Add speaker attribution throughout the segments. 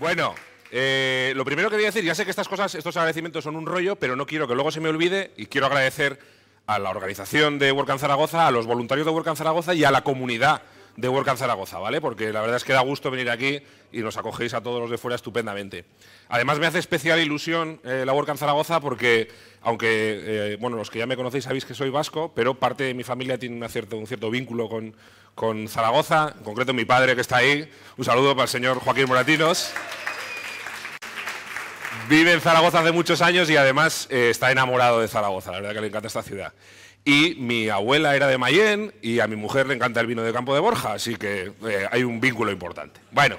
Speaker 1: Bueno, eh, lo primero que quería decir, ya sé que estas cosas, estos agradecimientos son un rollo, pero no quiero que luego se me olvide y quiero agradecer a la organización de en Zaragoza, a los voluntarios de en Zaragoza y a la comunidad de en Zaragoza, ¿vale? Porque la verdad es que da gusto venir aquí y nos acogéis a todos los de fuera estupendamente. Además, me hace especial ilusión eh, la Workan Zaragoza porque, aunque, eh, bueno, los que ya me conocéis sabéis que soy vasco, pero parte de mi familia tiene un cierto vínculo con, con Zaragoza, en concreto mi padre que está ahí. Un saludo para el señor Joaquín Moratinos. Vive en Zaragoza hace muchos años y además eh, está enamorado de Zaragoza, la verdad que le encanta esta ciudad. Y mi abuela era de Mayén y a mi mujer le encanta el vino de Campo de Borja, así que eh, hay un vínculo importante. Bueno,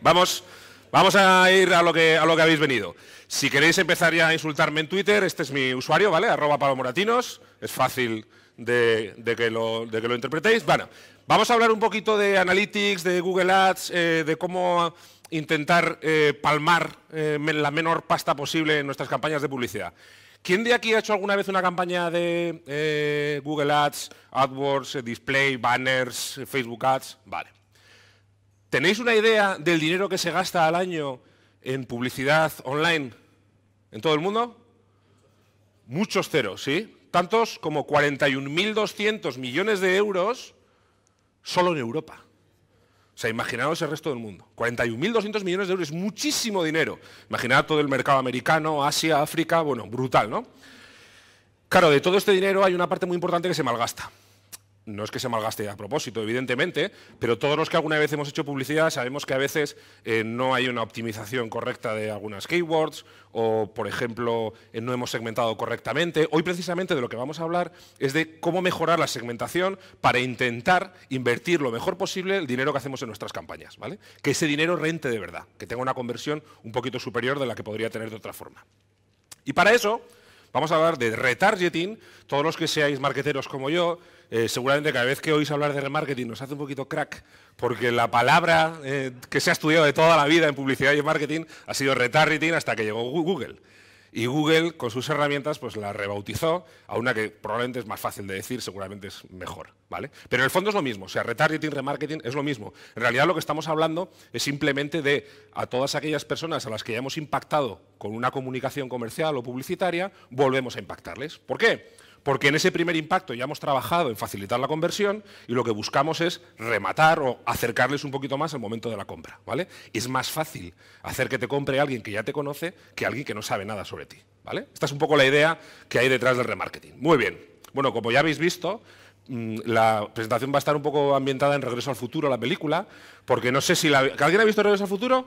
Speaker 1: vamos, vamos a ir a lo que, a lo que habéis venido. Si queréis empezar ya a insultarme en Twitter, este es mi usuario, ¿vale? Arroba palomoratinos. Es fácil de, que lo, interpretéis. Bueno, vamos a hablar un poquito de Analytics, de Google Ads, eh, de cómo intentar eh, palmar eh, la menor pasta posible en nuestras campañas de publicidad. ¿Quién de aquí ha hecho alguna vez una campaña de Google Ads, AdWords, Display, Banners, Facebook Ads? Vale. ¿Tenéis una idea del dinero que se gasta al año en publicidad online? ¿En todo el mundo? Muchos ceros, ¿sí? Tantos como 41.200 millones de euros solo en Europa. O sea, imaginaos el resto del mundo. 41.200 millones de euros es muchísimo dinero. Imagina todo el mercado americano, Asia, África, bueno, brutal, ¿no? Claro, de todo este dinero hay una parte muy importante que se malgasta no es que se malgaste a propósito, evidentemente, pero todos los que alguna vez hemos hecho publicidad sabemos que a veces eh, no hay una optimización correcta de algunas keywords o, por ejemplo, eh, no hemos segmentado correctamente. Hoy precisamente de lo que vamos a hablar es de cómo mejorar la segmentación para intentar invertir lo mejor posible el dinero que hacemos en nuestras campañas, ¿vale? Que ese dinero rente de verdad, que tenga una conversión un poquito superior de la que podría tener de otra forma. Y para eso vamos a hablar de retargeting. Todos los que seáis marqueteros como yo eh, seguramente cada vez que oís hablar de remarketing nos hace un poquito crack, porque la palabra eh, que se ha estudiado de toda la vida en publicidad y en marketing ha sido retargeting hasta que llegó Google. Y Google, con sus herramientas, pues la rebautizó a una que probablemente es más fácil de decir, seguramente es mejor, ¿vale? Pero en el fondo es lo mismo, o sea, retargeting, remarketing es lo mismo. En realidad lo que estamos hablando es simplemente de a todas aquellas personas a las que ya hemos impactado con una comunicación comercial o publicitaria, volvemos a impactarles. ¿Por qué? Porque en ese primer impacto ya hemos trabajado en facilitar la conversión y lo que buscamos es rematar o acercarles un poquito más al momento de la compra. ¿vale? es más fácil hacer que te compre alguien que ya te conoce que alguien que no sabe nada sobre ti. ¿vale? Esta es un poco la idea que hay detrás del remarketing. Muy bien. Bueno, como ya habéis visto, mm, la presentación va a estar un poco ambientada en Regreso al Futuro, la película, porque no sé si la... ¿Alguien ha visto Regreso al Futuro?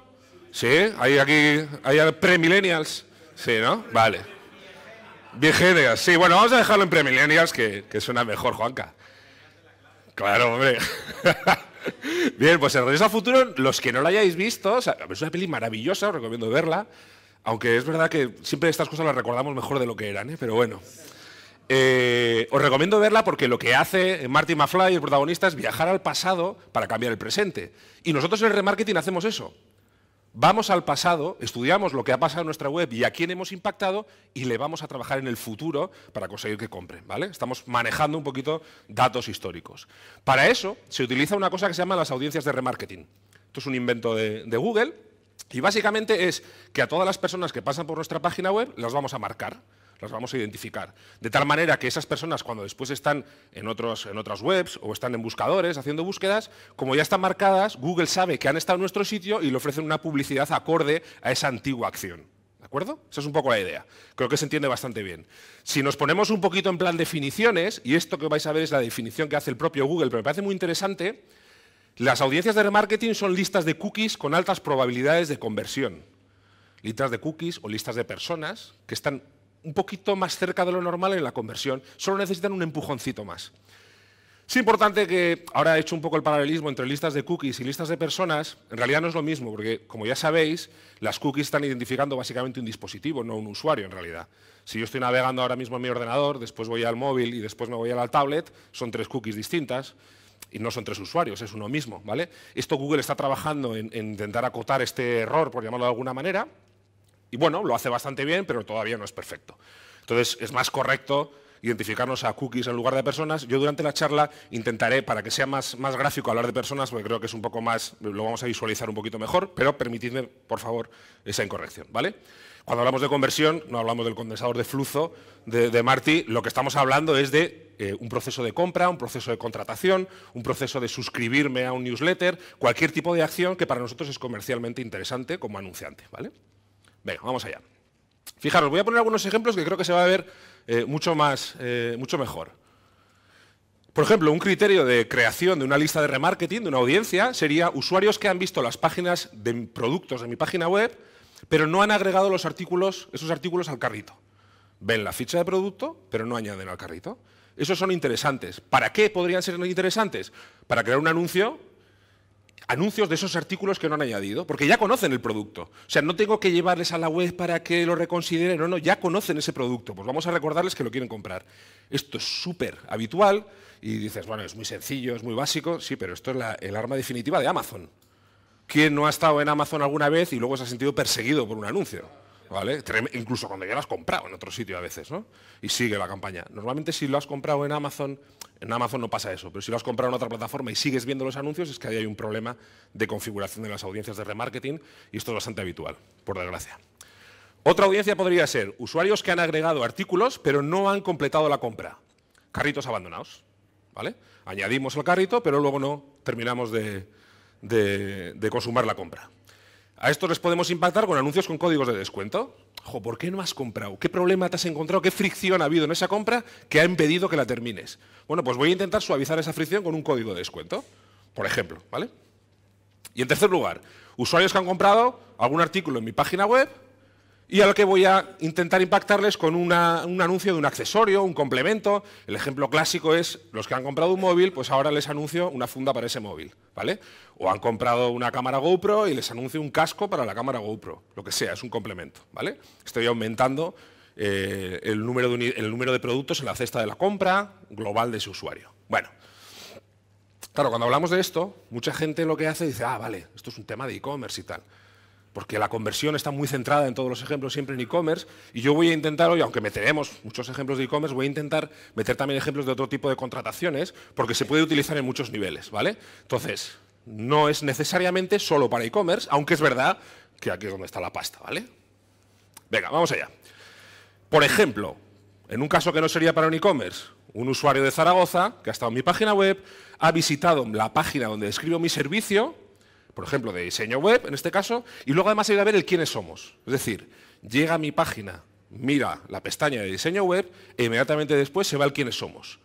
Speaker 1: Sí, hay aquí, hay pre-millennials. Sí, ¿no? Vale. Viejedias, sí. Bueno, vamos a dejarlo en premilenials, que, que suena mejor, Juanca. Claro, hombre. Bien, pues en Regreso al Futuro, los que no la hayáis visto, es una peli maravillosa, os recomiendo verla. Aunque es verdad que siempre estas cosas las recordamos mejor de lo que eran, ¿eh? pero bueno. Eh, os recomiendo verla porque lo que hace Marty McFly, el protagonista, es viajar al pasado para cambiar el presente. Y nosotros en el remarketing hacemos eso vamos al pasado, estudiamos lo que ha pasado en nuestra web y a quién hemos impactado y le vamos a trabajar en el futuro para conseguir que compren, ¿vale? Estamos manejando un poquito datos históricos. Para eso se utiliza una cosa que se llama las audiencias de remarketing. Esto es un invento de Google y básicamente es que a todas las personas que pasan por nuestra página web las vamos a marcar las vamos a identificar. De tal manera que esas personas cuando después están en, otros, en otras webs o están en buscadores haciendo búsquedas, como ya están marcadas, Google sabe que han estado en nuestro sitio y le ofrecen una publicidad acorde a esa antigua acción. ¿De acuerdo? Esa es un poco la idea. Creo que se entiende bastante bien. Si nos ponemos un poquito en plan definiciones, y esto que vais a ver es la definición que hace el propio Google, pero me parece muy interesante, las audiencias de remarketing son listas de cookies con altas probabilidades de conversión. Listas de cookies o listas de personas que están un poquito más cerca de lo normal en la conversión, solo necesitan un empujoncito más. Es importante que, ahora he hecho un poco el paralelismo entre listas de cookies y listas de personas, en realidad no es lo mismo, porque como ya sabéis, las cookies están identificando básicamente un dispositivo, no un usuario en realidad. Si yo estoy navegando ahora mismo en mi ordenador, después voy al móvil y después me voy a tablet, son tres cookies distintas y no son tres usuarios, es uno mismo. ¿vale? Esto Google está trabajando en intentar acotar este error, por llamarlo de alguna manera, y bueno, lo hace bastante bien, pero todavía no es perfecto. Entonces, es más correcto identificarnos a cookies en lugar de personas. Yo durante la charla intentaré, para que sea más, más gráfico hablar de personas, porque creo que es un poco más, lo vamos a visualizar un poquito mejor, pero permitidme, por favor, esa incorrección, ¿vale? Cuando hablamos de conversión, no hablamos del condensador de flujo de, Marty, lo que estamos hablando es de eh, un proceso de compra, un proceso de contratación, un proceso de suscribirme a un newsletter, cualquier tipo de acción que para nosotros es comercialmente interesante como anunciante, ¿vale? Venga, vamos allá. Fijaros, voy a poner algunos ejemplos que creo que se va a ver eh, mucho, más, eh, mucho mejor. Por ejemplo, un criterio de creación de una lista de remarketing de una audiencia sería usuarios que han visto las páginas de productos de mi página web, pero no han agregado los artículos, esos artículos al carrito. Ven la ficha de producto, pero no añaden al carrito. Esos son interesantes. ¿Para qué podrían ser interesantes? Para crear un anuncio anuncios de esos artículos que no han añadido, porque ya conocen el producto. O sea, no tengo que llevarles a la web para que lo reconsideren, no, no, ya conocen ese producto, pues vamos a recordarles que lo quieren comprar. Esto es súper habitual y dices, bueno, es muy sencillo, es muy básico, sí, pero esto es el arma definitiva de Amazon. ¿Quién no ha estado en Amazon alguna vez y luego se ha sentido perseguido por un anuncio? Incluso cuando ya lo has comprado en otro sitio a veces, ¿no? Y sigue la campaña. Normalmente si lo has comprado en Amazon, en Amazon no pasa eso, pero si lo has comprado en otra plataforma y sigues viendo los anuncios, es que ahí hay un problema de configuración de las audiencias de remarketing y esto es bastante habitual, por desgracia. Otra audiencia podría ser usuarios que han agregado artículos pero no han completado la compra. Carritos abandonados, ¿vale? Añadimos el carrito pero luego no terminamos de consumar la compra. A esto les podemos impactar con anuncios con códigos de descuento. Ojo, ¿por qué no has comprado? ¿Qué problema te has encontrado? ¿Qué fricción ha habido en esa compra que ha impedido que la termines? Bueno, pues voy a intentar suavizar esa fricción con un código de descuento, por ejemplo, ¿vale? Y en tercer lugar, usuarios que han comprado algún artículo en mi página web y a lo que voy a intentar impactarles con un anuncio de un accesorio, un complemento. El ejemplo clásico es los que han comprado un móvil, pues ahora les anuncio una funda para ese móvil, ¿vale? O han comprado una cámara GoPro y les anuncio un casco para la cámara GoPro, lo que sea, es un complemento, ¿vale? Estoy aumentando eh, el, número de el número de productos en la cesta de la compra global de ese usuario. Bueno, claro, cuando hablamos de esto, mucha gente lo que hace dice, ah, vale, esto es un tema de e-commerce y tal porque la conversión está muy centrada en todos los ejemplos, siempre en e-commerce, y yo voy a intentar hoy, aunque meteremos muchos ejemplos de e-commerce, voy a intentar meter también ejemplos de otro tipo de contrataciones, porque se puede utilizar en muchos niveles, ¿vale? Entonces, no es necesariamente solo para e-commerce, aunque es verdad que aquí es donde está la pasta, ¿vale? Venga, vamos allá. Por ejemplo, en un caso que no sería para un e-commerce, un usuario de Zaragoza que ha estado en mi página web, ha visitado la página donde describo mi servicio por ejemplo, de diseño web, en este caso, y luego además ir a ver el quiénes somos. Es decir, llega a mi página, mira la pestaña de diseño web, e inmediatamente después se va al quiénes somos.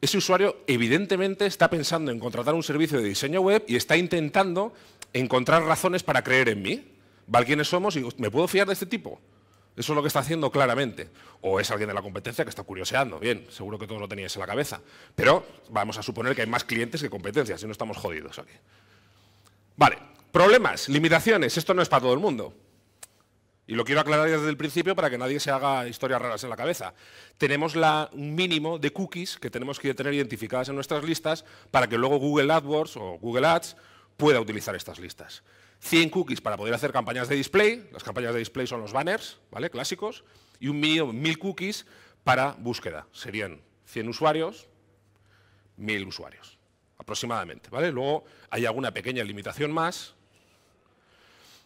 Speaker 1: Ese usuario evidentemente está pensando en contratar un servicio de diseño web y está intentando encontrar razones para creer en mí. Va al quiénes somos y me puedo fiar de este tipo. Eso es lo que está haciendo claramente. O es alguien de la competencia que está curioseando. Bien, seguro que todos lo teníais en la cabeza. Pero vamos a suponer que hay más clientes que competencias si no estamos jodidos aquí. Vale, problemas, limitaciones, esto no es para todo el mundo. Y lo quiero aclarar desde el principio para que nadie se haga historias raras en la cabeza. Tenemos la, un mínimo de cookies que tenemos que tener identificadas en nuestras listas para que luego Google AdWords o Google Ads pueda utilizar estas listas. 100 cookies para poder hacer campañas de display, las campañas de display son los banners, ¿vale? Clásicos, y un mínimo 1000 cookies para búsqueda. Serían 100 usuarios, 1000 usuarios aproximadamente. ¿vale? Luego hay alguna pequeña limitación más,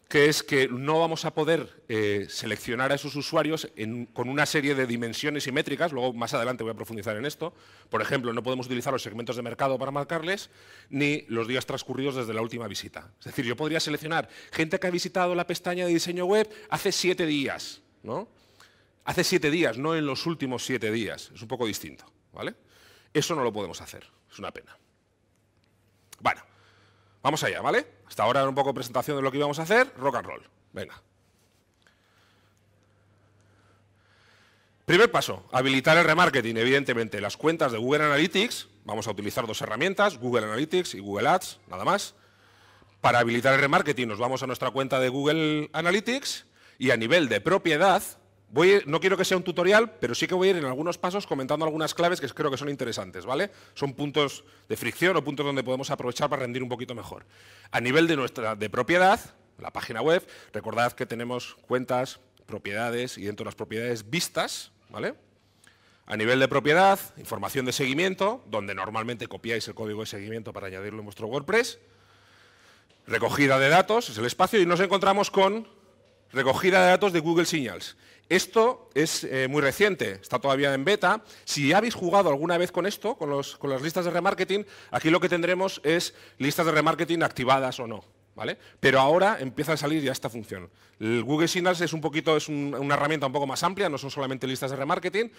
Speaker 1: que es que no vamos a poder eh, seleccionar a esos usuarios con una serie de dimensiones y métricas, luego más adelante voy a profundizar en esto, por ejemplo, no podemos utilizar los segmentos de mercado para marcarles, ni los días transcurridos desde la última visita. Es decir, yo podría seleccionar gente que ha visitado la pestaña de diseño web hace siete días, ¿no? Hace siete días, no en los últimos siete días, es un poco distinto, ¿vale? Eso no lo podemos hacer, es una pena. Bueno, vamos allá, ¿vale? Hasta ahora era un poco presentación de lo que íbamos a hacer, rock and roll. Venga. Primer paso, habilitar el remarketing, evidentemente. Las cuentas de Google Analytics, vamos a utilizar dos herramientas, Google Analytics y Google Ads, nada más. Para habilitar el remarketing nos vamos a nuestra cuenta de Google Analytics y a nivel de propiedad no quiero que sea un tutorial, pero sí que voy a ir en algunos pasos comentando algunas claves que creo que son interesantes, ¿vale? Son puntos de fricción o puntos donde podemos aprovechar para rendir un poquito mejor. A nivel de nuestra de propiedad, la página web, recordad que tenemos cuentas, propiedades y dentro de las propiedades vistas, ¿vale? A nivel de propiedad, información de seguimiento, donde normalmente copiáis el código de seguimiento para añadirlo en vuestro WordPress. Recogida de datos, es el espacio, y nos encontramos con recogida de datos de Google Signals. Esto es eh, muy reciente, está todavía en beta. Si habéis jugado alguna vez con esto, con, las listas de remarketing, aquí lo que tendremos es listas de remarketing activadas o no. ¿Vale? Pero ahora empieza a salir ya esta función. Google Signals es, un poquito, es una herramienta un poco más amplia, no son solamente listas de remarketing,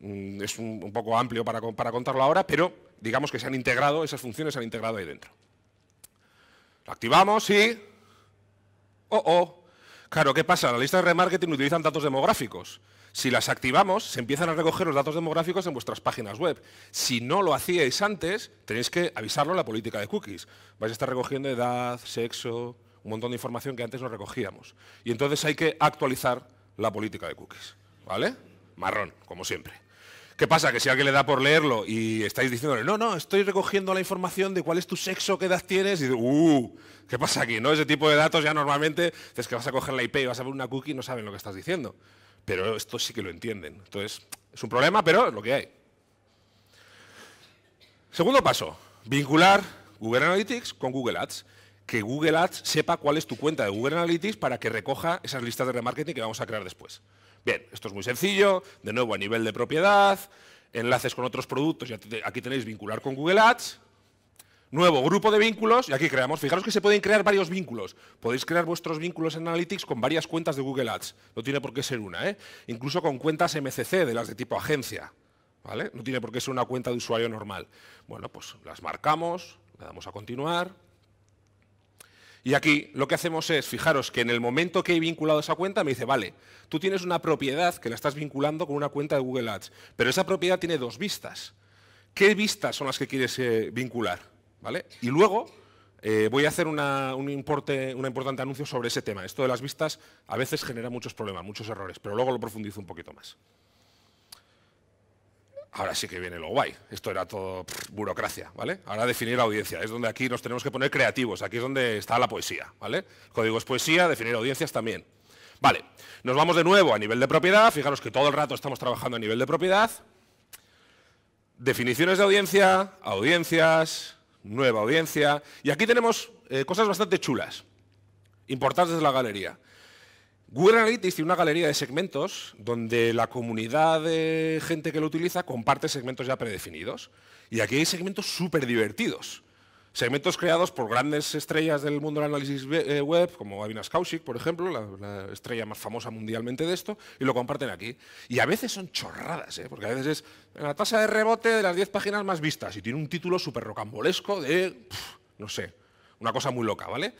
Speaker 1: mm, es un, poco amplio para, para, contarlo ahora, pero digamos que se han integrado, esas funciones se han integrado ahí dentro. activamos y... ¡Oh, oh! Claro, ¿qué pasa? la lista de remarketing utilizan datos demográficos. Si las activamos, se empiezan a recoger los datos demográficos en vuestras páginas web. Si no lo hacíais antes, tenéis que avisarlo en la política de cookies. Vais a estar recogiendo edad, sexo, un montón de información que antes no recogíamos. Y entonces hay que actualizar la política de cookies. ¿Vale? Marrón, como siempre. ¿Qué pasa? Que si alguien le da por leerlo y estáis diciéndole, no, no, estoy recogiendo la información de cuál es tu sexo, qué edad tienes, y dices, uh, ¿qué pasa aquí? ¿No? Ese tipo de datos ya normalmente es que vas a coger la IP y vas a ver una cookie y no saben lo que estás diciendo. Pero esto sí que lo entienden. Entonces, es un problema, pero es lo que hay. Segundo paso, vincular Google Analytics con Google Ads. Que Google Ads sepa cuál es tu cuenta de Google Analytics para que recoja esas listas de remarketing que vamos a crear después. Bien, esto es muy sencillo, de nuevo a nivel de propiedad, enlaces con otros productos, aquí tenéis vincular con Google Ads, nuevo grupo de vínculos, y aquí creamos, fijaros que se pueden crear varios vínculos, podéis crear vuestros vínculos en Analytics con varias cuentas de Google Ads, no tiene por qué ser una, ¿eh? incluso con cuentas MCC, de las de tipo agencia, ¿vale? no tiene por qué ser una cuenta de usuario normal. Bueno, pues las marcamos, le damos a continuar, y aquí lo que hacemos es, fijaros que en el momento que he vinculado esa cuenta, me dice, vale, tú tienes una propiedad que la estás vinculando con una cuenta de Google Ads, pero esa propiedad tiene dos vistas. ¿Qué vistas son las que quieres eh, vincular? ¿Vale? Y luego eh, voy a hacer un importante anuncio sobre ese tema. Esto de las vistas a veces genera muchos problemas, muchos errores, pero luego lo profundizo un poquito más. Ahora sí que viene lo guay. Esto era todo burocracia, ¿vale? Ahora definir audiencia. Es donde aquí nos tenemos que poner creativos. Aquí es donde está la poesía, ¿vale? Código es poesía, definir audiencias también. Vale, nos vamos de nuevo a nivel de propiedad. Fijaros que todo el rato estamos trabajando a nivel de propiedad. Definiciones de audiencia, audiencias, nueva audiencia. Y aquí tenemos eh, cosas bastante chulas, importantes de la galería. Google Analytics tiene una galería de segmentos donde la comunidad de gente que lo utiliza comparte segmentos ya predefinidos. Y aquí hay segmentos súper divertidos. Segmentos creados por grandes estrellas del mundo del análisis eh, web, como Avinash Kaushik, por ejemplo, la, estrella más famosa mundialmente de esto, y lo comparten aquí. Y a veces son chorradas, ¿eh? porque a veces es la tasa de rebote de las 10 páginas más vistas y tiene un título súper rocambolesco de, no sé, una cosa muy loca, ¿vale?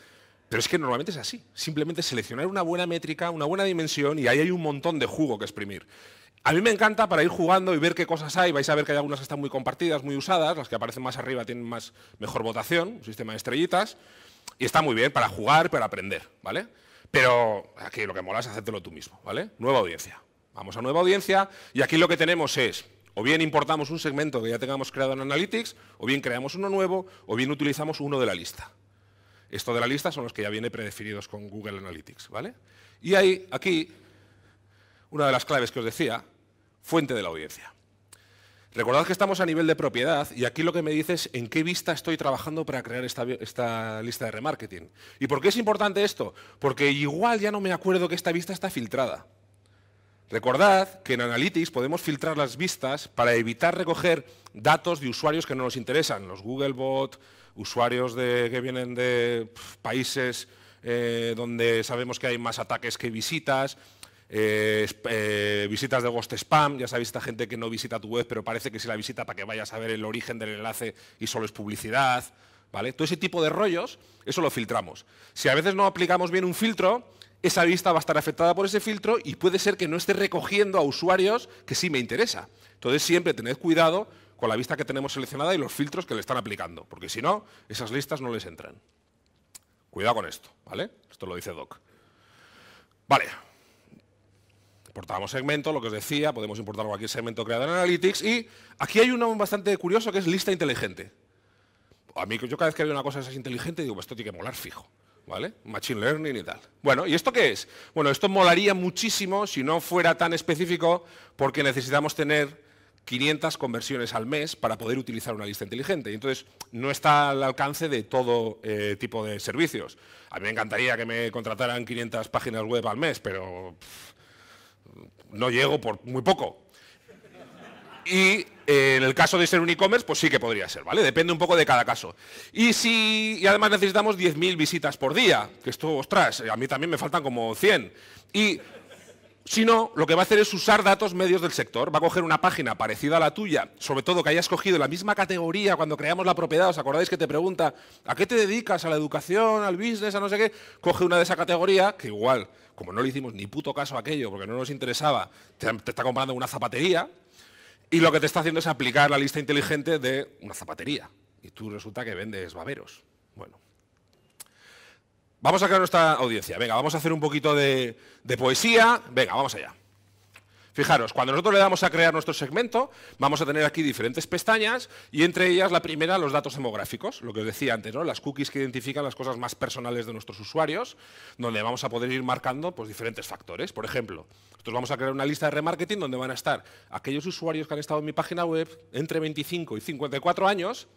Speaker 1: Pero es que normalmente es así. Simplemente seleccionar una buena métrica, una buena dimensión y ahí hay un montón de jugo que exprimir. A mí me encanta para ir jugando y ver qué cosas hay. Vais a ver que hay algunas que están muy compartidas, muy usadas. Las que aparecen más arriba tienen más, mejor votación, un sistema de estrellitas. Y está muy bien para jugar, para aprender, ¿vale? Pero aquí lo que mola es hacértelo tú mismo, ¿vale? Nueva audiencia. Vamos a nueva audiencia y aquí lo que tenemos es o bien importamos un segmento que ya tengamos creado en Analytics, o bien creamos uno nuevo, o bien utilizamos uno de la lista. Esto de la lista son los que ya viene predefinidos con Google Analytics. ¿vale? Y hay aquí una de las claves que os decía, fuente de la audiencia. Recordad que estamos a nivel de propiedad y aquí lo que me dice es en qué vista estoy trabajando para crear esta, esta, lista de remarketing. ¿Y por qué es importante esto? Porque igual ya no me acuerdo que esta vista está filtrada. Recordad que en Analytics podemos filtrar las vistas para evitar recoger datos de usuarios que no nos interesan, los Googlebot, usuarios de, que vienen de países eh, donde sabemos que hay más ataques que visitas, eh, eh, visitas de ghost spam, ya sabéis esta gente que no visita tu web, pero parece que sí la visita para que vayas a ver el origen del enlace y solo es publicidad, ¿vale? Todo ese tipo de rollos, eso lo filtramos. Si a veces no aplicamos bien un filtro, esa vista va a estar afectada por ese filtro y puede ser que no esté recogiendo a usuarios que sí me interesa. Entonces siempre tened cuidado con la vista que tenemos seleccionada y los filtros que le están aplicando, porque si no, esas listas no les entran. Cuidado con esto, ¿vale? Esto lo dice Doc. Vale. Importamos segmento, lo que os decía, podemos importar cualquier segmento creado en Analytics y aquí hay uno bastante curioso que es lista inteligente. A mí, yo cada vez que veo una cosa de esas inteligente digo, pues esto tiene que molar fijo. ¿vale? Machine Learning y tal. Bueno, ¿y esto qué es? Bueno, esto molaría muchísimo si no fuera tan específico porque necesitamos tener 500 conversiones al mes para poder utilizar una lista inteligente. Entonces, no está al alcance de todo eh, tipo de servicios. A mí me encantaría que me contrataran 500 páginas web al mes, pero no llego por muy poco. Y eh, en el caso de ser un e-commerce, pues sí que podría ser, ¿vale? Depende un poco de cada caso. Y si y además necesitamos 10.000 visitas por día, que esto, ostras, a mí también me faltan como 100. Y si no, lo que va a hacer es usar datos medios del sector. Va a coger una página parecida a la tuya, sobre todo que hayas cogido la misma categoría cuando creamos la propiedad. ¿Os acordáis que te pregunta a qué te dedicas? ¿A la educación? ¿Al business? ¿A no sé qué? Coge una de esa categoría, que igual, como no le hicimos ni puto caso a aquello porque no nos interesaba, te está comprando una zapatería, y lo que te está haciendo es aplicar la lista inteligente de una zapatería. Y tú resulta que vendes baberos. Bueno. Vamos a crear nuestra audiencia. Venga, vamos a hacer un poquito de, de poesía. Venga, vamos allá. Fijaros, cuando nosotros le damos a crear nuestro segmento, vamos a tener aquí diferentes pestañas y entre ellas la primera, los datos demográficos, lo que os decía antes, ¿no? las cookies que identifican las cosas más personales de nuestros usuarios, donde vamos a poder ir marcando pues, diferentes factores. Por ejemplo, nosotros vamos a crear una lista de remarketing donde van a estar aquellos usuarios que han estado en mi página web entre 25 y 54 años,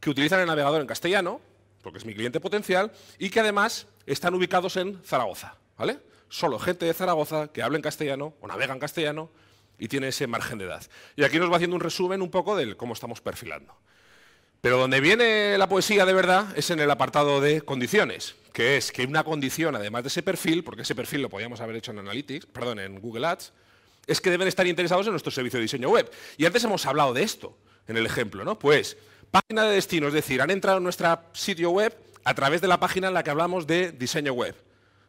Speaker 1: que utilizan el navegador en castellano, porque es mi cliente potencial, y que además están ubicados en Zaragoza. ¿vale? solo gente de Zaragoza que habla en castellano o navega en castellano y tiene ese margen de edad. Y aquí nos va haciendo un resumen un poco de cómo estamos perfilando. Pero donde viene la poesía de verdad es en el apartado de condiciones, que es que una condición, además de ese perfil, porque ese perfil lo podíamos haber hecho en Analytics, perdón, en Google Ads, es que deben estar interesados en nuestro servicio de diseño web. Y antes hemos hablado de esto en el ejemplo, ¿no? Pues, página de destino, es decir, han entrado en nuestro sitio web a través de la página en la que hablamos de diseño web.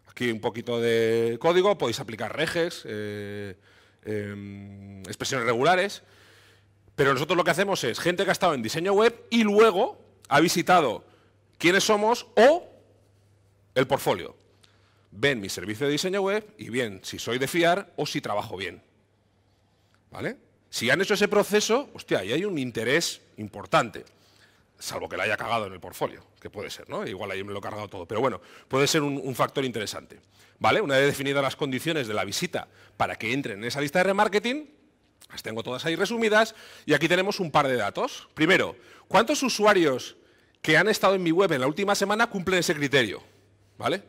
Speaker 1: Aquí un poquito de código, podéis aplicar reges, eh, em, expresiones regulares, pero nosotros lo que hacemos es gente que ha estado en diseño web y luego ha visitado quiénes somos o el portfolio. Ven mi servicio de diseño web y bien si soy de fiar o si trabajo bien. ¿Vale? Si han hecho ese proceso, hostia, ahí hay un interés importante salvo que la haya cagado en el portfolio, que puede ser, ¿no? Igual ahí me lo he cargado todo, pero bueno, puede ser un, factor interesante, ¿vale? Una vez definidas las condiciones de la visita para que entren en esa lista de remarketing, las tengo todas ahí resumidas, y aquí tenemos un par de datos. Primero, ¿cuántos usuarios que han estado en mi web en la última semana cumplen ese criterio? ¿Vale?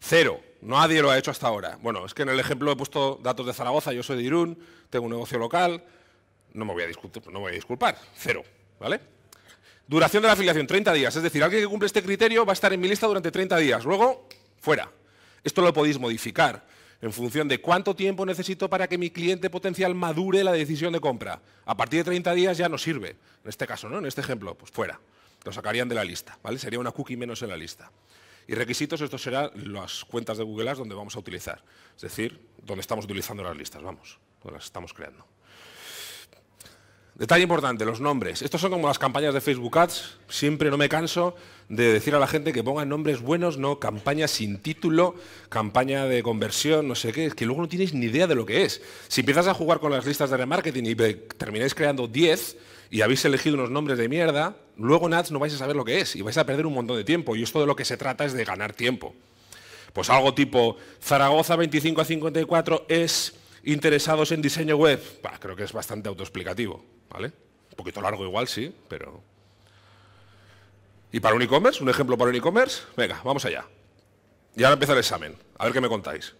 Speaker 1: Cero. Nadie lo ha hecho hasta ahora. Bueno, es que en el ejemplo he puesto datos de Zaragoza, yo soy de Irún, tengo un negocio local, no me voy a, no me voy a disculpar, cero, ¿vale? Duración de la afiliación, 30 días. Es decir, alguien que cumple este criterio va a estar en mi lista durante 30 días. Luego, fuera. Esto lo podéis modificar en función de cuánto tiempo necesito para que mi cliente potencial madure la decisión de compra. A partir de 30 días ya no sirve. En este caso, ¿no? En este ejemplo, pues fuera. Lo sacarían de la lista, ¿vale? Sería una cookie menos en la lista. Y requisitos, esto será las cuentas de Google Ads donde vamos a utilizar. Es decir, donde estamos utilizando las listas, vamos, donde las estamos creando. Detalle importante, los nombres. Estos son como las campañas de Facebook Ads. Siempre no me canso de decir a la gente que pongan nombres buenos, no campaña sin título, campaña de conversión, no sé qué, es que luego no tienes ni idea de lo que es. Si empiezas a jugar con las listas de remarketing y termináis creando 10 y habéis elegido unos nombres de mierda, luego en ads no vais a saber lo que es y vais a perder un montón de tiempo. Y esto de lo que se trata es de ganar tiempo. Pues algo tipo Zaragoza 25 a 54 es interesados en diseño web, creo que es bastante autoexplicativo, ¿vale? Un poquito largo igual, sí, pero... ¿Y para un e-commerce? ¿Un ejemplo para un e-commerce? Venga, vamos allá. Y ahora empieza el examen, a ver qué me contáis.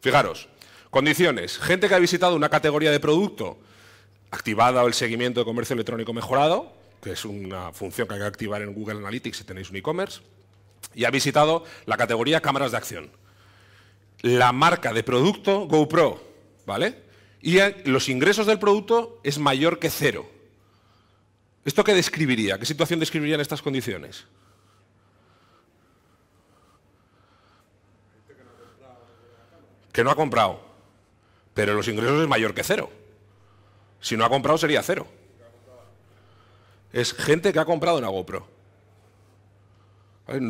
Speaker 1: Fijaros, condiciones. Gente que ha visitado una categoría de producto activada el seguimiento de comercio electrónico mejorado, que es una función que hay que activar en Google Analytics si tenéis un e-commerce, y ha visitado la categoría cámaras de acción. La marca de producto GoPro, ¿vale? Y los ingresos del producto es mayor que cero. ¿Esto qué describiría? ¿Qué situación describiría en estas condiciones? Que no ha comprado. Pero los ingresos es mayor que cero. Si no ha comprado sería cero. Es gente que ha comprado una GoPro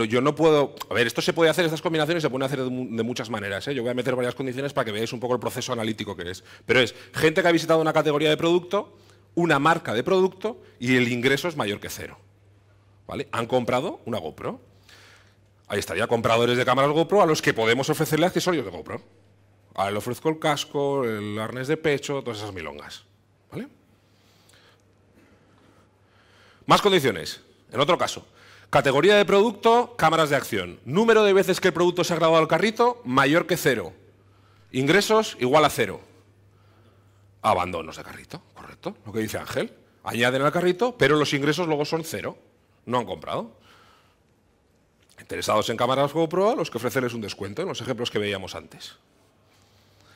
Speaker 1: yo no puedo. A ver, esto se puede hacer, estas combinaciones se pueden hacer de, muchas maneras. ¿eh? Yo voy a meter varias condiciones para que veáis un poco el proceso analítico que es. Pero es gente que ha visitado una categoría de producto, una marca de producto y el ingreso es mayor que cero. ¿Vale? Han comprado una GoPro. Ahí estaría compradores de cámaras GoPro a los que podemos ofrecerle accesorios de GoPro. Ahora le ofrezco el casco, el arnés de pecho, todas esas milongas. ¿Vale? Más condiciones. En otro caso, Categoría de producto, cámaras de acción. Número de veces que el producto se ha grabado al carrito, mayor que cero. Ingresos, igual a cero. Abandonos de carrito, correcto, lo que dice Ángel. Añaden al carrito, pero los ingresos luego son cero. No han comprado. Interesados en cámaras GoPro, los que ofrecerles un descuento en los ejemplos que veíamos antes.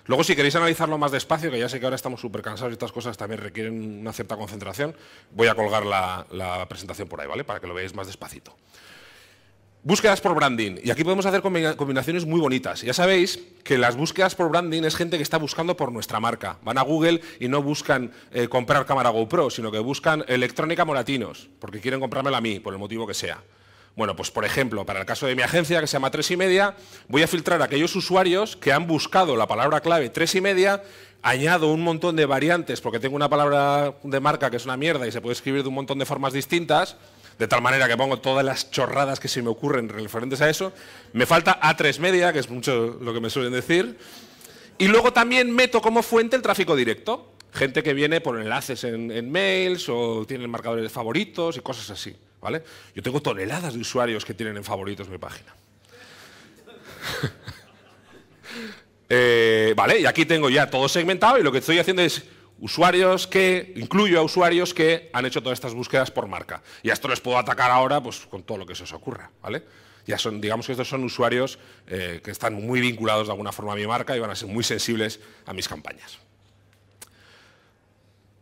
Speaker 1: Luego, si queréis analizarlo más despacio, que ya sé que ahora estamos súper cansados y estas cosas también requieren una cierta concentración, voy a colgar la, presentación por ahí, ¿vale? Para que lo veáis más despacito. Búsquedas por branding. Y aquí podemos hacer combinaciones muy bonitas. Ya sabéis que las búsquedas por branding es gente que está buscando por nuestra marca. Van a Google y no buscan eh, comprar cámara GoPro, sino que buscan electrónica moratinos, porque quieren comprármela a mí, por el motivo que sea. Bueno, pues por ejemplo, para el caso de mi agencia, que se llama 3 y media, voy a filtrar a aquellos usuarios que han buscado la palabra clave 3 y media, añado un montón de variantes, porque tengo una palabra de marca que es una mierda y se puede escribir de un montón de formas distintas, de tal manera que pongo todas las chorradas que se me ocurren referentes a eso. Me falta A3 media, que es mucho lo que me suelen decir. Y luego también meto como fuente el tráfico directo. Gente que viene por enlaces en, en mails o tienen marcadores favoritos y cosas así. Yo tengo toneladas de usuarios que tienen en favoritos mi página. Eh, vale, y aquí tengo ya todo segmentado y lo que estoy haciendo es usuarios que, incluyo a usuarios que han hecho todas estas búsquedas por marca. Y a esto les puedo atacar ahora pues, con todo lo que se os ocurra, ¿vale? Ya son, digamos que estos son usuarios eh, que están muy vinculados de alguna forma a mi marca y van a ser muy sensibles a mis campañas.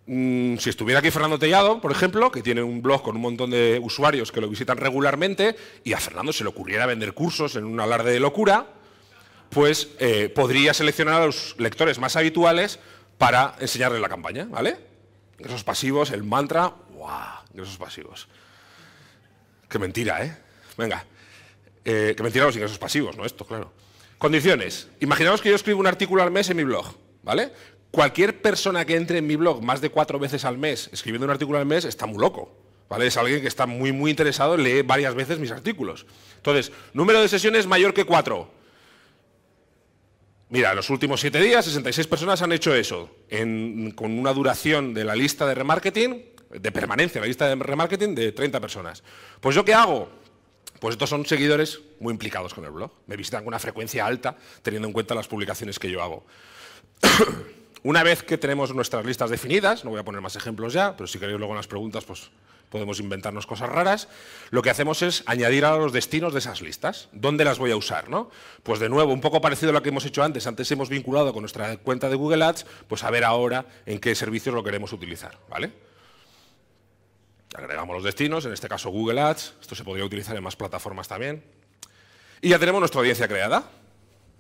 Speaker 1: Mm, si estuviera aquí Fernando Tellado, por ejemplo, que tiene un blog con un montón de usuarios que lo visitan regularmente, y a Fernando se le ocurriera vender cursos en un alarde de locura, pues eh, podría seleccionar a los lectores más habituales para enseñarles la campaña, ¿vale? Ingresos pasivos, el mantra, ¡guau! Ingresos pasivos. Qué mentira, ¿eh? Venga, eh, qué mentira los ingresos pasivos, ¿no? Esto, claro. Condiciones. Imaginaos que yo escribo un artículo al mes en mi blog, ¿vale? cualquier persona que entre en mi blog más de cuatro veces al mes escribiendo un artículo al mes está muy loco. ¿Vale? Es alguien que está muy, muy interesado, lee varias veces mis artículos. Entonces, número de sesiones mayor que cuatro. Mira, en los últimos siete días, 66 personas han hecho eso, con una duración de la lista de remarketing, de permanencia, la lista de remarketing de 30 personas. Pues yo qué hago? Pues estos son seguidores muy implicados con el blog. Me visitan con una frecuencia alta, teniendo en cuenta las publicaciones que yo hago. Una vez que tenemos nuestras listas definidas, no voy a poner más ejemplos ya, pero si queréis luego en las preguntas pues podemos inventarnos cosas raras, lo que hacemos es añadir a los destinos de esas listas. ¿Dónde las voy a usar? Pues de nuevo, un poco parecido a lo que hemos hecho antes. Antes hemos vinculado con nuestra cuenta de Google Ads, pues a ver ahora en qué servicios lo queremos utilizar. ¿vale? Agregamos los destinos, en este caso Google Ads. Esto se podría utilizar en más plataformas también. Y ya tenemos nuestra audiencia creada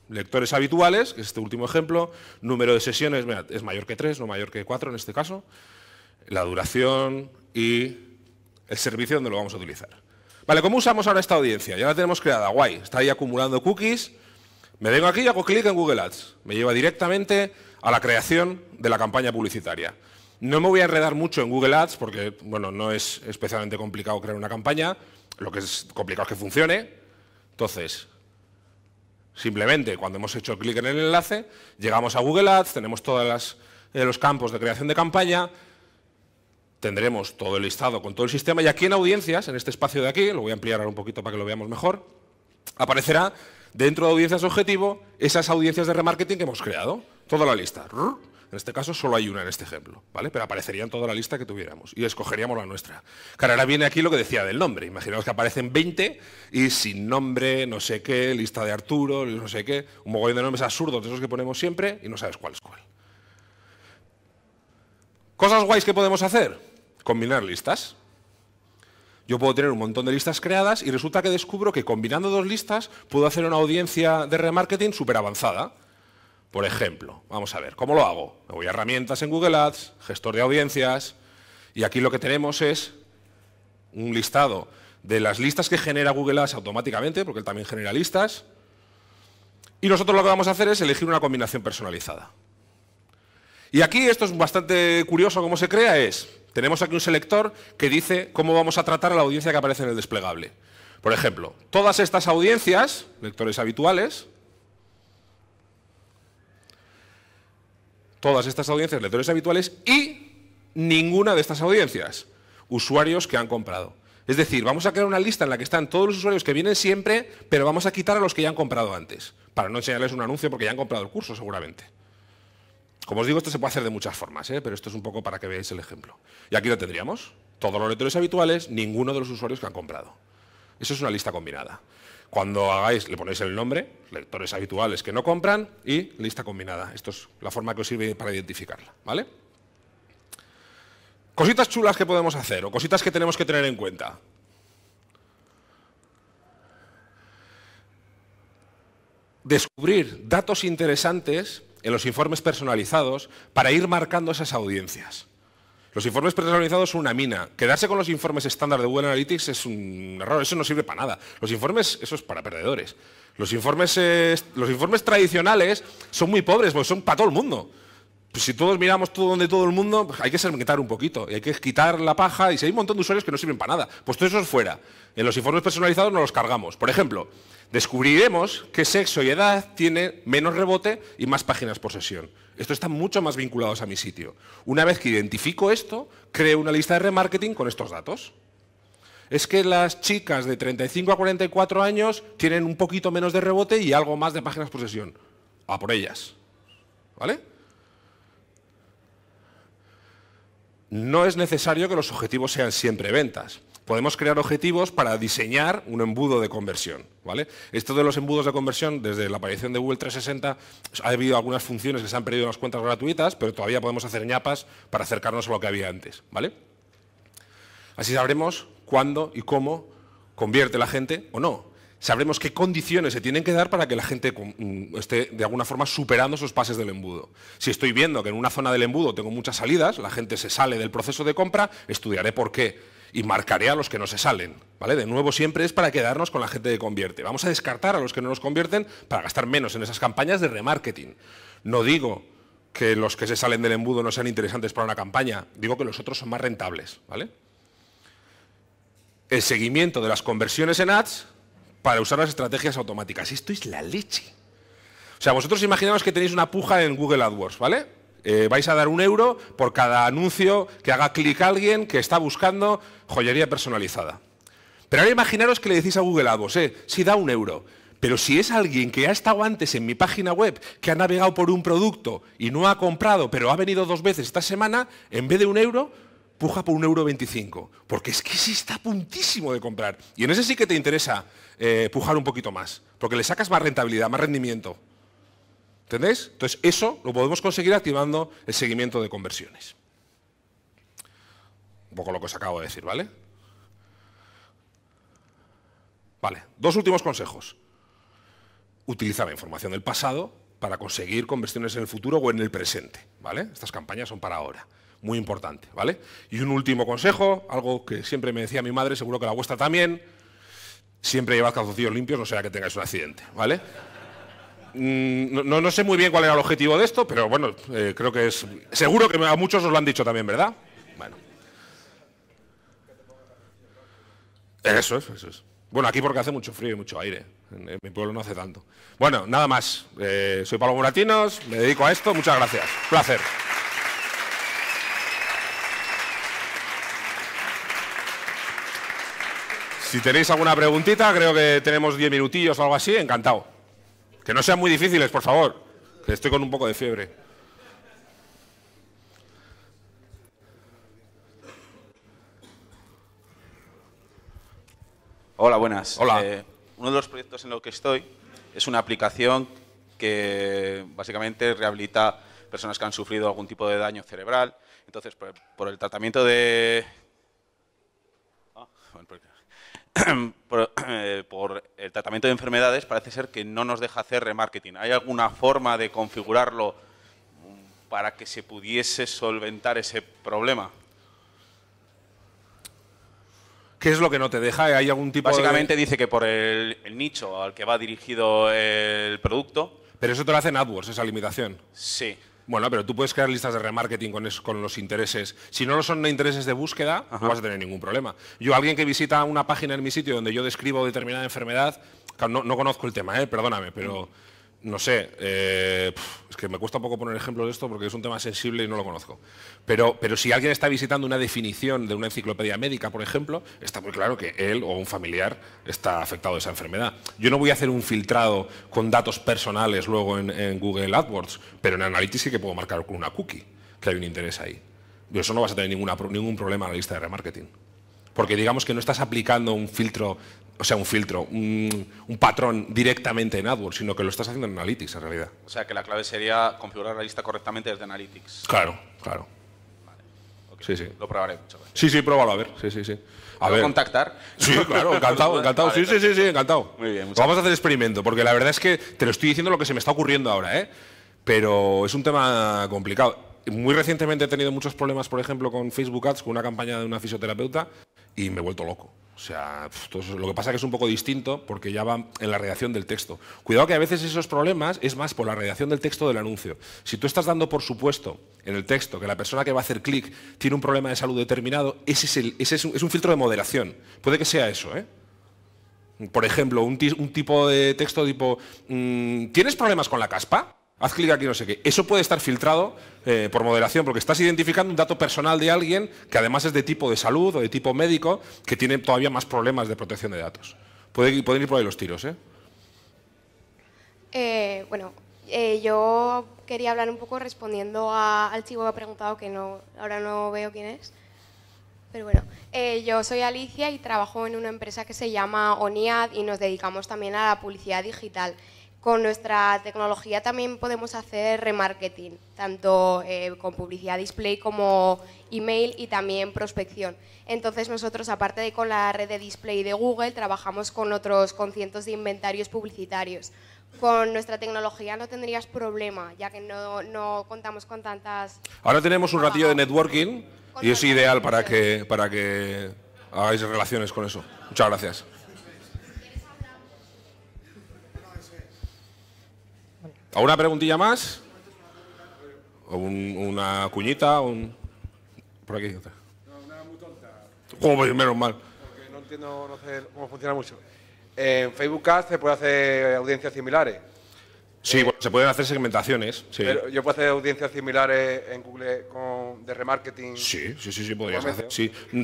Speaker 1: lectores habituales, que es este último ejemplo, número de sesiones es mayor que tres, no mayor que cuatro en este caso, la duración y el servicio donde lo vamos a utilizar. Vale, ¿cómo usamos ahora esta audiencia? Ya la tenemos creada, guay, está ahí acumulando cookies, me vengo aquí y hago clic en Google Ads, me lleva directamente a la creación de la campaña publicitaria. No me voy a enredar mucho en Google Ads porque bueno, no es especialmente complicado crear una campaña, lo que es complicado es que funcione. Entonces, Simplemente, cuando hemos hecho clic en el enlace, llegamos a Google Ads, tenemos todos eh, los campos de creación de campaña, tendremos todo el listado con todo el sistema y aquí en audiencias, en este espacio de aquí, lo voy a ampliar ahora un poquito para que lo veamos mejor, aparecerá dentro de audiencias objetivo esas audiencias de remarketing que hemos creado, toda la lista. En este caso solo hay una en este ejemplo, ¿vale? Pero aparecería en toda la lista que tuviéramos y escogeríamos la nuestra. Claro, ahora viene aquí lo que decía del nombre. Imaginaos que aparecen 20 y sin nombre, no sé qué, lista de Arturo, no sé qué, un mogollón de nombres absurdos de esos que ponemos siempre y no sabes cuál es cuál. Cosas guays que podemos hacer. Combinar listas. Yo puedo tener un montón de listas creadas y resulta que descubro que combinando dos listas puedo hacer una audiencia de remarketing súper avanzada. Por ejemplo, vamos a ver, ¿cómo lo hago? Me voy a herramientas en Google Ads, gestor de audiencias, y aquí lo que tenemos es un listado de las listas que genera Google Ads automáticamente, porque él también genera listas, y nosotros lo que vamos a hacer es elegir una combinación personalizada. Y aquí esto es bastante curioso cómo se crea, es, tenemos aquí un selector que dice cómo vamos a tratar a la audiencia que aparece en el desplegable. Por ejemplo, todas estas audiencias, lectores habituales, todas estas audiencias lectores habituales y ninguna de estas audiencias, usuarios que han comprado. Es decir, vamos a crear una lista en la que están todos los usuarios que vienen siempre, pero vamos a quitar a los que ya han comprado antes, para no enseñarles un anuncio porque ya han comprado el curso seguramente. Como os digo, esto se puede hacer de muchas formas, ¿eh? pero esto es un poco para que veáis el ejemplo. Y aquí lo tendríamos. Todos los lectores habituales, ninguno de los usuarios que han comprado. Eso es una lista combinada. Cuando hagáis, le ponéis el nombre, lectores habituales que no compran y lista combinada. Esto es la forma que os sirve para identificarla, ¿vale? Cositas chulas que podemos hacer o cositas que tenemos que tener en cuenta. Descubrir datos interesantes en los informes personalizados para ir marcando esas audiencias. Los informes personalizados son una mina. Quedarse con los informes estándar de Google Analytics es un error, eso no sirve para nada. Los informes, eso es para perdedores. Los informes, los informes tradicionales son muy pobres, porque son para todo el mundo. si todos miramos todo donde todo el mundo, hay que segmentar un poquito, y hay que quitar la paja, y si hay un montón de usuarios que no sirven para nada, pues todo eso es fuera. En los informes personalizados no los cargamos. Por ejemplo, descubriremos que sexo y edad tiene menos rebote y más páginas por sesión. Esto está mucho más vinculados a mi sitio. Una vez que identifico esto, creo una lista de remarketing con estos datos. Es que las chicas de 35 a 44 años tienen un poquito menos de rebote y algo más de páginas por sesión. A por ellas. ¿Vale? No es necesario que los objetivos sean siempre ventas podemos crear objetivos para diseñar un embudo de conversión. ¿vale? Esto de los embudos de conversión, desde la aparición de Google 360, ha habido algunas funciones que se han perdido en las cuentas gratuitas, pero todavía podemos hacer ñapas para acercarnos a lo que había antes. ¿vale? Así sabremos cuándo y cómo convierte la gente o no. Sabremos qué condiciones se tienen que dar para que la gente mm, esté de alguna forma superando sus pases del embudo. Si estoy viendo que en una zona del embudo tengo muchas salidas, la gente se sale del proceso de compra, estudiaré por qué y marcaré a los que no se salen. ¿Vale? De nuevo, siempre es para quedarnos con la gente que convierte. Vamos a descartar a los que no nos convierten para gastar menos en esas campañas de remarketing. No digo que los que se salen del embudo no sean interesantes para una campaña, digo que los otros son más rentables. ¿vale? El seguimiento de las conversiones en ads para usar las estrategias automáticas. Esto es la leche. O sea, vosotros imaginaos que tenéis una puja en Google AdWords, ¿vale? Eh, vais a dar un euro por cada anuncio que haga clic alguien que está buscando joyería personalizada. Pero ahora imaginaros que le decís a Google AdWords, eh, si da un euro. Pero si es alguien que ha estado antes en mi página web, que ha navegado por un producto y no ha comprado, pero ha venido dos veces esta semana, en vez de un euro, puja por un euro 25. Porque es que sí está puntísimo de comprar. Y en ese sí que te interesa eh, pujar un poquito más, porque le sacas más rentabilidad, más rendimiento. ¿Entendéis? Entonces, eso lo podemos conseguir activando el seguimiento de conversiones. Un poco lo que os acabo de decir, ¿vale? Vale, dos últimos consejos. Utilizar la información del pasado para conseguir conversiones en el futuro o en el presente, ¿vale? Estas campañas son para ahora, muy importante, ¿vale? Y un último consejo, algo que siempre me decía mi madre, seguro que la vuestra también, siempre llevad calzoncillos limpios, no sea que tengáis un accidente, ¿vale? Mm, no, sé muy bien cuál era el objetivo de esto, pero bueno, eh, creo que es. Seguro que a muchos os lo han dicho también, ¿verdad? Bueno. Eso es, eso es. Bueno, aquí porque hace mucho frío y mucho aire. En, mi pueblo no hace tanto. Bueno, nada más. Eh, soy Pablo Muratinos, me dedico a esto. Muchas gracias. Placer. Si tenéis alguna preguntita, creo que tenemos diez minutillos o algo así, encantado. Que no sean muy difíciles, por favor. Que estoy con un poco de fiebre. Hola, buenas. Hola. Eh, uno de los proyectos en los que estoy es una aplicación que básicamente rehabilita personas que han sufrido algún tipo de daño cerebral. Entonces, por, el tratamiento de... Ah, Eh, por, el tratamiento de enfermedades parece ser que no nos deja hacer remarketing. ¿Hay alguna forma de configurarlo para que se pudiese solventar ese problema? ¿Qué es lo que no te deja? ¿Hay algún tipo Básicamente dice que por el, nicho al que va dirigido el producto... Pero eso te lo hacen AdWords, esa limitación. Sí. Bueno, pero tú puedes crear listas de remarketing con, los intereses. Si no son intereses de búsqueda, no vas a tener ningún problema. Yo, alguien que visita una página en mi sitio donde yo describo determinada enfermedad, no, conozco el tema, ¿eh? perdóname, pero no sé, eh, es que me cuesta un poco poner ejemplo de esto porque es un tema sensible y no lo conozco. Pero, pero si alguien está visitando una definición de una enciclopedia médica, por ejemplo, está muy claro que él o un familiar está afectado de esa enfermedad. Yo no voy a hacer un filtrado con datos personales luego en, Google AdWords, pero en Analytics sí que puedo marcar con una cookie, que hay un interés ahí. Y eso no vas a tener ningún problema en la lista de remarketing. Porque digamos que no estás aplicando un filtro o sea, un filtro, un, patrón directamente en AdWords, sino que lo estás haciendo en Analytics en realidad. O sea, que la clave sería configurar la lista correctamente desde Analytics. Claro, claro. Sí, sí. Lo probaré. Muchas gracias. Sí, sí, pruébalo, a ver. Sí, sí, sí. A ver. contactar? Sí, claro, encantado, encantado. sí, sí, sí, encantado. Muy bien, Vamos a hacer experimento, porque la verdad es que te lo estoy diciendo lo que se me está ocurriendo ahora, ¿eh? Pero es un tema complicado. Muy recientemente he tenido muchos problemas, por ejemplo, con Facebook Ads, con una campaña de una fisioterapeuta, y me he vuelto loco. O sea, lo que pasa es que es un poco distinto porque ya va en la redacción del texto. Cuidado que a veces esos problemas es más por la redacción del texto del anuncio. Si tú estás dando por supuesto en el texto que la persona que va a hacer clic tiene un problema de salud determinado, ese es, un, filtro de moderación. Puede que sea eso, ¿eh? Por ejemplo, un tipo de texto tipo, mm, ¿tienes problemas con la caspa? haz clic aquí no sé qué. Eso puede estar filtrado eh, por moderación, porque estás identificando un dato personal de alguien que además es de tipo de salud o de tipo médico, que tiene todavía más problemas de protección de datos. Pueden, ir por ahí los tiros, ¿eh? eh bueno, eh, yo quería hablar un poco respondiendo a, al chico que ha preguntado, que no, ahora no veo quién es. Pero bueno, yo soy Alicia y trabajo en una empresa que se llama ONIAD y nos dedicamos también a la publicidad digital con nuestra tecnología también podemos hacer remarketing, tanto eh, con publicidad display como email y también prospección. Entonces nosotros, aparte de con la red de display de Google, trabajamos con otros con de inventarios publicitarios. Con nuestra tecnología no tendrías problema, ya que no, contamos con tantas... Ahora tenemos un ratillo de networking y es ideal para que, para que hagáis relaciones con eso. Muchas gracias. A una preguntilla más? ¿O una cuñita? Un... Por aquí otra. No, una muy tonta. Joder, menos mal. Porque no entiendo cómo funciona mucho. En Facebook Ads se puede hacer audiencias similares. Sí, se pueden hacer segmentaciones. Pero yo puedo hacer audiencias similares en Google con, de remarketing. Sí, sí, sí, sí podrías hacer.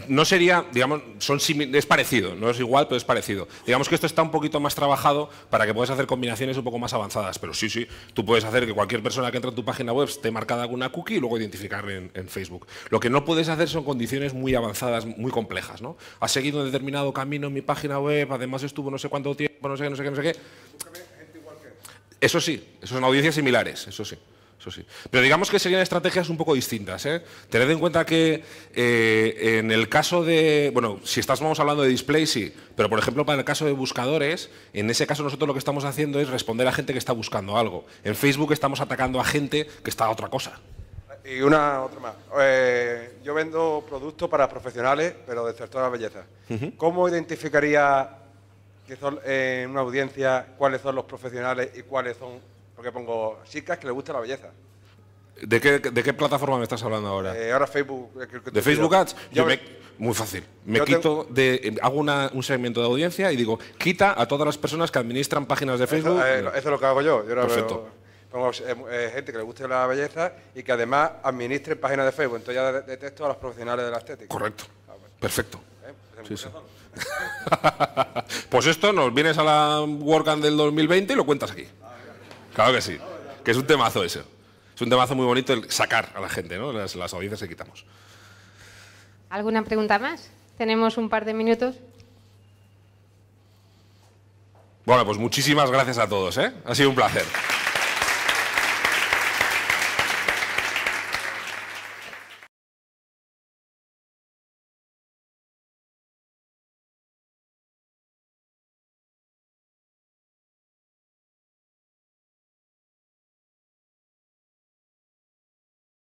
Speaker 1: No sería, digamos, son es parecido, no es igual, pero es parecido. Digamos que esto está un poquito más trabajado para que puedas hacer combinaciones un poco más avanzadas, pero sí, sí, tú puedes hacer que cualquier persona que entra en tu página web esté marcada con una cookie y luego identificarle en, Facebook. Lo que no puedes hacer son condiciones muy avanzadas, muy complejas, ¿no? Has seguido un determinado camino en mi página web, además estuvo no sé cuánto tiempo, no sé qué, no sé qué, no sé qué eso sí, eso son audiencias similares, eso sí. Eso sí. Pero digamos que serían estrategias un poco distintas. ¿eh? Tened en cuenta que eh, en el caso de, bueno, si estamos hablando de display, sí, pero por ejemplo para el caso de buscadores, en ese caso nosotros lo que estamos haciendo es responder a gente que está buscando algo. En Facebook estamos atacando a gente que está a otra cosa. Y una otra más. Eh, yo vendo productos para profesionales, pero de de belleza. ¿Cómo identificaría que son en eh, una audiencia cuáles son los profesionales y cuáles son, porque pongo chicas que les gusta la belleza. ¿De qué, de qué plataforma me estás hablando ahora? Eh, ahora Facebook. Eh, ¿De Facebook Ads? Yo, muy fácil. Me quito de. Hago una, un segmento de audiencia y digo, quita a todas las personas que administran páginas de Facebook. Eso, es lo que hago yo. yo Pongo gente que le guste la belleza y que además administre páginas de Facebook. Entonces ya detecto a los profesionales de la estética. Correcto. Ah, Perfecto. pues esto nos vienes a la WordCamp del 2020 y lo cuentas aquí. Claro que sí, que es un temazo eso. Es un temazo muy bonito el sacar a la gente, ¿no? Las, las audiencias que quitamos. ¿Alguna pregunta más? Tenemos un par de minutos. Bueno, pues muchísimas gracias a todos, ¿eh? Ha sido un placer.